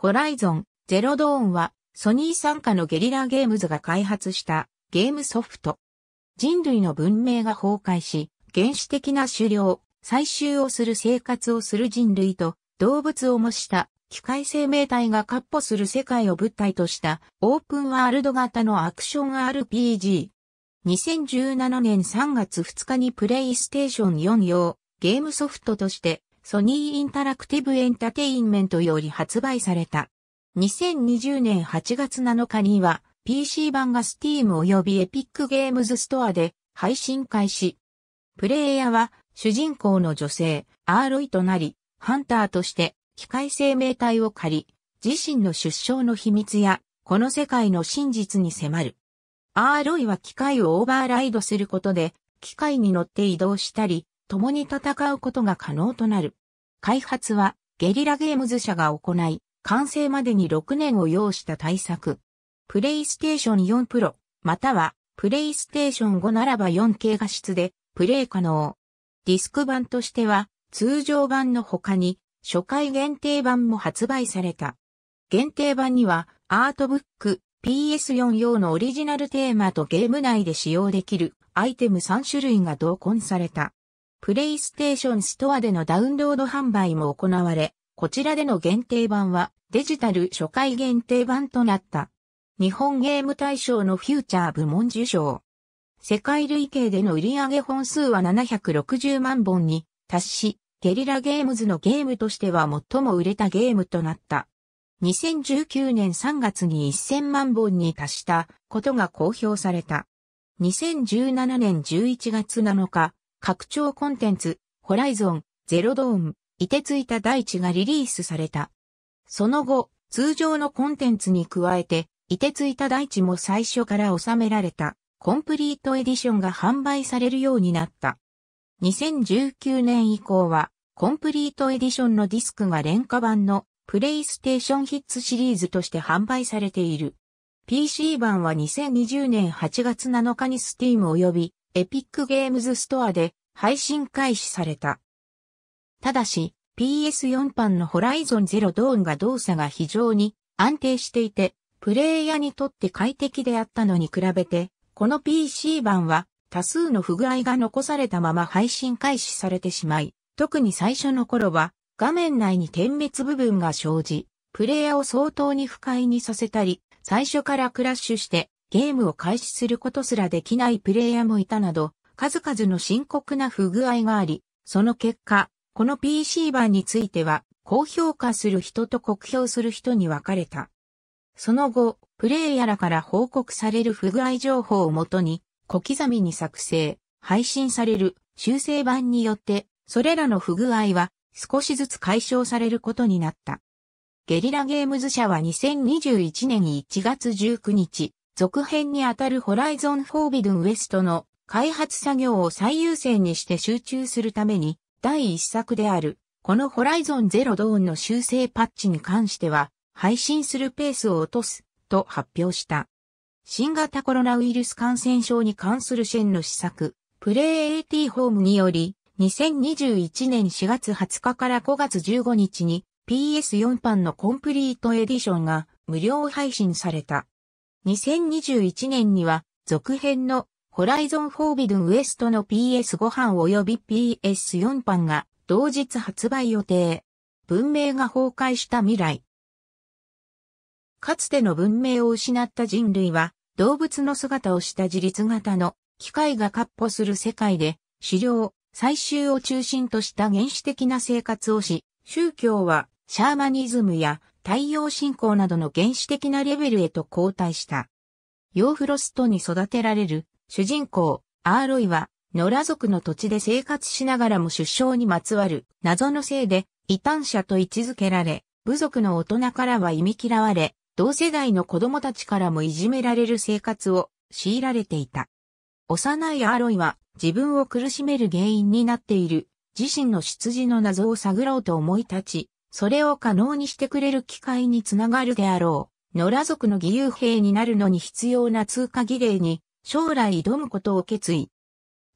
ホライゾン、ゼロドーンは、ソニー傘下のゲリラゲームズが開発したゲームソフト。人類の文明が崩壊し、原始的な狩猟、採集をする生活をする人類と動物を模した機械生命体が割歩する世界を物体としたオープンワールド型のアクション RPG。2017年3月2日にプレイステーション4用ゲームソフトとしてソニーインタラクティブエンタテインメントより発売された。2020年8月7日には PC 版が Steam 及び Epic Games Store で配信開始。プレイヤーは主人公の女性、アーロイとなり、ハンターとして機械生命体を借り、自身の出生の秘密や、この世界の真実に迫る。アーロイは機械をオーバーライドすることで、機械に乗って移動したり、共に戦うことが可能となる。開発はゲリラゲームズ社が行い、完成までに6年を要した対策。プレイステーション4プロ、またはプレイステーション5ならば 4K 画質でプレイ可能。ディスク版としては通常版の他に初回限定版も発売された。限定版にはアートブック PS4 用のオリジナルテーマとゲーム内で使用できるアイテム3種類が同梱された。プレイステーションストアでのダウンロード販売も行われ、こちらでの限定版はデジタル初回限定版となった。日本ゲーム大賞のフューチャー部門受賞。世界累計での売上本数は760万本に達し、ゲリラゲームズのゲームとしては最も売れたゲームとなった。2019年3月に1000万本に達したことが公表された。2017年11月7日、拡張コンテンツ、ホライゾン、ゼロドーン、いてついた大地がリリースされた。その後、通常のコンテンツに加えて、いてついた大地も最初から収められた、コンプリートエディションが販売されるようになった。2019年以降は、コンプリートエディションのディスクが廉価版のプレイステーションヒッツシリーズとして販売されている。PC 版は2020年8月7日に Steam 及びエピックゲームズストアで配信開始された。ただし、PS4 版のホライゾンゼロドーンが動作が非常に安定していて、プレイヤーにとって快適であったのに比べて、この PC 版は多数の不具合が残されたまま配信開始されてしまい、特に最初の頃は画面内に点滅部分が生じ、プレイヤーを相当に不快にさせたり、最初からクラッシュしてゲームを開始することすらできないプレイヤーもいたなど、数々の深刻な不具合があり、その結果、この PC 版については、高評価する人と酷評する人に分かれた。その後、プレイヤーらから報告される不具合情報をもとに、小刻みに作成、配信される修正版によって、それらの不具合は少しずつ解消されることになった。ゲリラゲームズ社は2021年1月19日、続編にあたるホライゾン・フォービドン・ウエストの開発作業を最優先にして集中するために、第一作である、このホライゾンゼロドーンの修正パッチに関しては、配信するペースを落とす、と発表した。新型コロナウイルス感染症に関する支援の施策、プレイ AT ホームにより、2021年4月20日から5月15日に PS4 版のコンプリートエディションが無料配信された。2021年には続編のホライゾンフォービドンウエストの PS5 版及び PS4 版が同日発売予定。文明が崩壊した未来。かつての文明を失った人類は動物の姿をした自立型の機械が割歩する世界で狩猟、採集を中心とした原始的な生活をし、宗教はシャーマニズムや太陽信仰などの原始的なレベルへと交代した。ヨーフロストに育てられる主人公、アーロイは、野良族の土地で生活しながらも出生にまつわる謎のせいで異端者と位置づけられ、部族の大人からは忌み嫌われ、同世代の子供たちからもいじめられる生活を強いられていた。幼いアーロイは自分を苦しめる原因になっている自身の出自の謎を探ろうと思い立ち、それを可能にしてくれる機会につながるであろう。野良族の義勇兵になるのに必要な通過儀礼に将来挑むことを決意。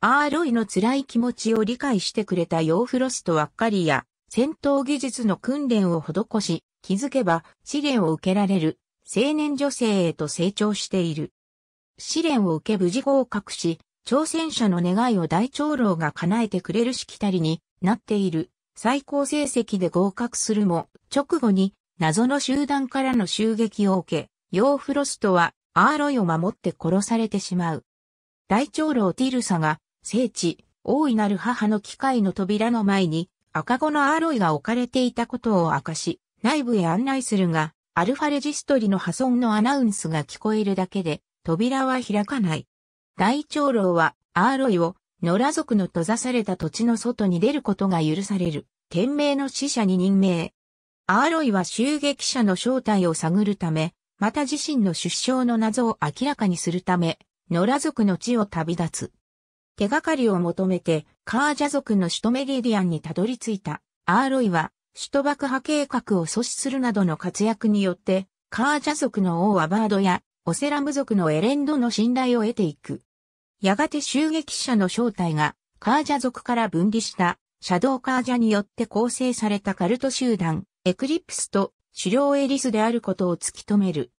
アーロイの辛い気持ちを理解してくれたヨーフロスト・ワッカリや戦闘技術の訓練を施し、気づけば試練を受けられる青年女性へと成長している。試練を受け無事合格し、挑戦者の願いを大長老が叶えてくれるしきたりになっている最高成績で合格するも、直後に謎の集団からの襲撃を受け、ヨーフロストはアーロイを守って殺されてしまう。大長老ティルサが聖地、大いなる母の機械の扉の前に赤子のアーロイが置かれていたことを明かし、内部へ案内するが、アルファレジストリの破損のアナウンスが聞こえるだけで、扉は開かない。大長老はアーロイを野良族の閉ざされた土地の外に出ることが許される。天命の使者に任命。アーロイは襲撃者の正体を探るため、また自身の出生の謎を明らかにするため、野良族の地を旅立つ。手がかりを求めて、カージャ族の首都メリディアンにたどり着いた。アーロイは、首都爆破計画を阻止するなどの活躍によって、カージャ族の王アバードや、オセラム族のエレンドの信頼を得ていく。やがて襲撃者の正体が、カージャ族から分離したシャドーカージャによって構成されたカルト集団、エクリプスと狩猟エリスであることを突き止める。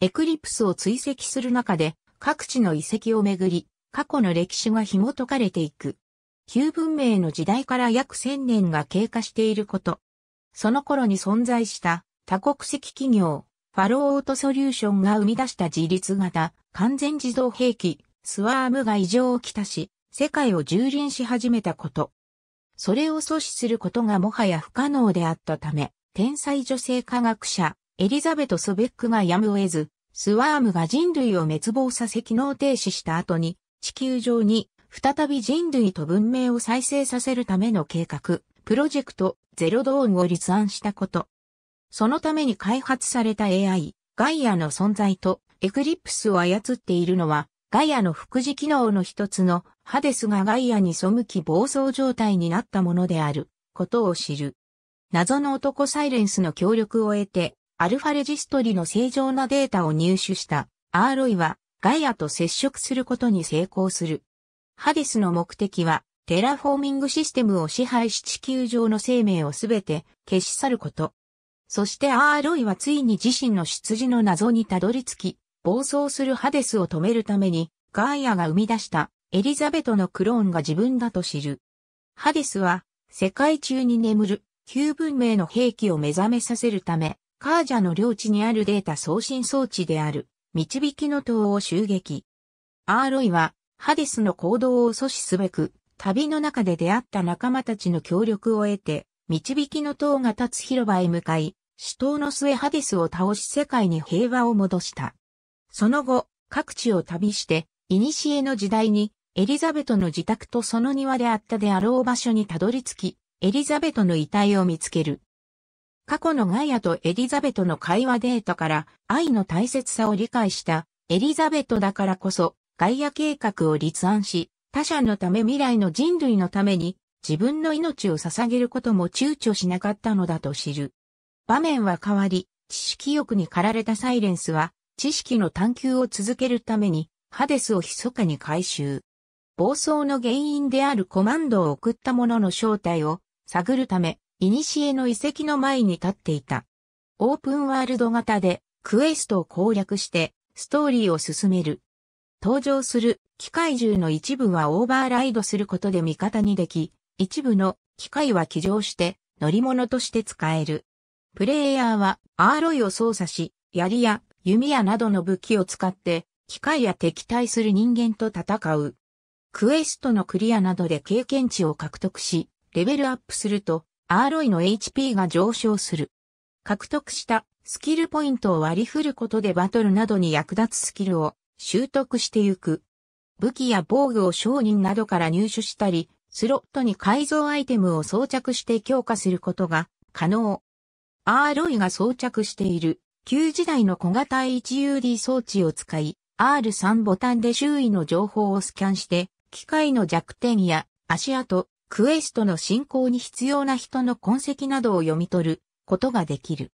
エクリプスを追跡する中で、各地の遺跡をめぐり、過去の歴史が紐解かれていく。旧文明の時代から約1000年が経過していること。その頃に存在した多国籍企業、ファローオートソリューションが生み出した自立型、完全自動兵器、スワームが異常をきたし、世界を蹂躙し始めたこと。それを阻止することがもはや不可能であったため、天才女性科学者、エリザベト・ソベックがやむを得ず、スワームが人類を滅亡させ機能停止した後に、地球上に再び人類と文明を再生させるための計画、プロジェクト、ゼロドーンを立案したこと。そのために開発された AI、ガイアの存在とエクリプスを操っているのは、ガイアの副次機能の一つのハデスがガイアに背き暴走状態になったものであることを知る。謎の男サイレンスの協力を得て、アルファレジストリの正常なデータを入手したアーロイはガイアと接触することに成功する。ハデスの目的はテラフォーミングシステムを支配し地球上の生命をすべて消し去ること。そしてアーロイはついに自身の出自の謎にたどり着き、暴走するハデスを止めるために、ガーヤが生み出したエリザベトのクローンが自分だと知る。ハデスは、世界中に眠る旧文明の兵器を目覚めさせるため、カージャの領地にあるデータ送信装置である、導きの塔を襲撃。アーロイは、ハデスの行動を阻止すべく、旅の中で出会った仲間たちの協力を得て、導きの塔が立つ広場へ向かい、死闘の末ハデスを倒し世界に平和を戻した。その後、各地を旅して、古の時代に、エリザベトの自宅とその庭であったであろう場所にたどり着き、エリザベトの遺体を見つける。過去のガイアとエリザベトの会話データから愛の大切さを理解したエリザベトだからこそガイア計画を立案し他者のため未来の人類のために自分の命を捧げることも躊躇しなかったのだと知る。場面は変わり、知識欲に駆られたサイレンスは知識の探求を続けるために、ハデスを密かに回収。暴走の原因であるコマンドを送った者の正体を探るため、古の遺跡の前に立っていた。オープンワールド型でクエストを攻略してストーリーを進める。登場する機械銃の一部はオーバーライドすることで味方にでき、一部の機械は起乗して乗り物として使える。プレイヤーはアーロイを操作し、槍や弓矢などの武器を使って、機械や敵対する人間と戦う。クエストのクリアなどで経験値を獲得し、レベルアップすると、アーロイの HP が上昇する。獲得したスキルポイントを割り振ることでバトルなどに役立つスキルを習得してゆく。武器や防具を商人などから入手したり、スロットに改造アイテムを装着して強化することが可能。アーロイが装着している旧時代の小型 HUD 装置を使い、R3 ボタンで周囲の情報をスキャンして、機械の弱点や足跡、クエストの進行に必要な人の痕跡などを読み取ることができる。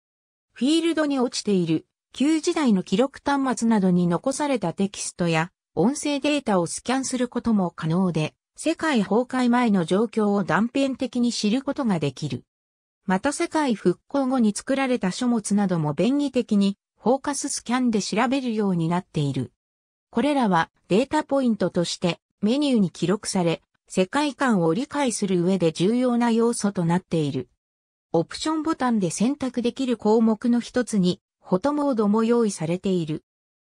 フィールドに落ちている旧時代の記録端末などに残されたテキストや音声データをスキャンすることも可能で、世界崩壊前の状況を断片的に知ることができる。また世界復興後に作られた書物なども便宜的にフォーカススキャンで調べるようになっている。これらはデータポイントとしてメニューに記録され、世界観を理解する上で重要な要素となっている。オプションボタンで選択できる項目の一つに、フォトモードも用意されている。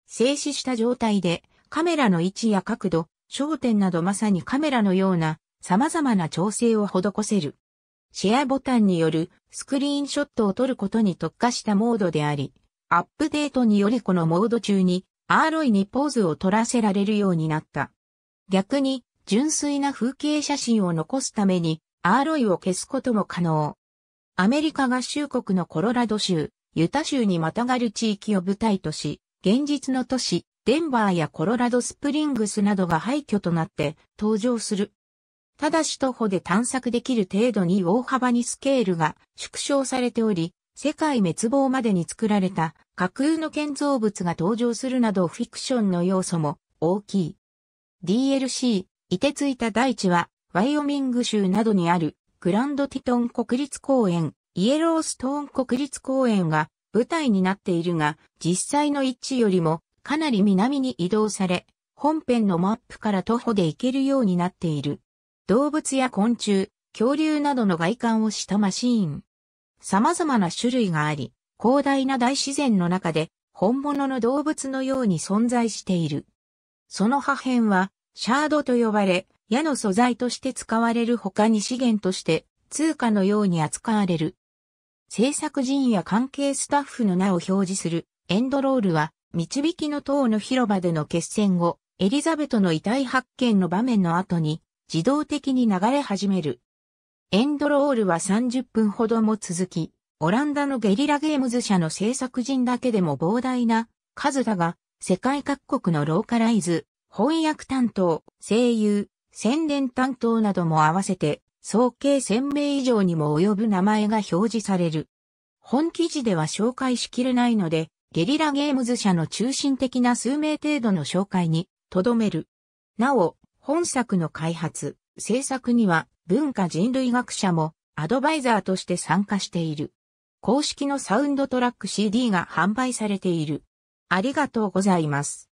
静止した状態で、カメラの位置や角度、焦点などまさにカメラのような様々な調整を施せる。シェアボタンによるスクリーンショットを撮ることに特化したモードであり、アップデートによりこのモード中にアーロイにポーズを撮らせられるようになった。逆に、純粋な風景写真を残すために、アーロイを消すことも可能。アメリカ合衆国のコロラド州、ユタ州にまたがる地域を舞台とし、現実の都市、デンバーやコロラドスプリングスなどが廃墟となって登場する。ただし徒歩で探索できる程度に大幅にスケールが縮小されており、世界滅亡までに作られた架空の建造物が登場するなどフィクションの要素も大きい。DLC、いてついた大地は、ワイオミング州などにあるグランドティトン国立公園、イエローストーン国立公園が舞台になっているが、実際の位置よりもかなり南に移動され、本編のマップから徒歩で行けるようになっている。動物や昆虫、恐竜などの外観をしたマシーン。様々な種類があり、広大な大自然の中で本物の動物のように存在している。その破片は、シャードと呼ばれ、矢の素材として使われる他に資源として通貨のように扱われる。制作人や関係スタッフの名を表示するエンドロールは、導きの塔の広場での決戦後、エリザベトの遺体発見の場面の後に、自動的に流れ始める。エンドロールは30分ほども続き、オランダのゲリラゲームズ社の制作人だけでも膨大な数だが、世界各国のローカライズ、翻訳担当、声優、宣伝担当なども合わせて、総計1000名以上にも及ぶ名前が表示される。本記事では紹介しきれないので、ゲリラゲームズ社の中心的な数名程度の紹介に、とどめる。なお、本作の開発、制作には文化人類学者もアドバイザーとして参加している。公式のサウンドトラック CD が販売されている。ありがとうございます。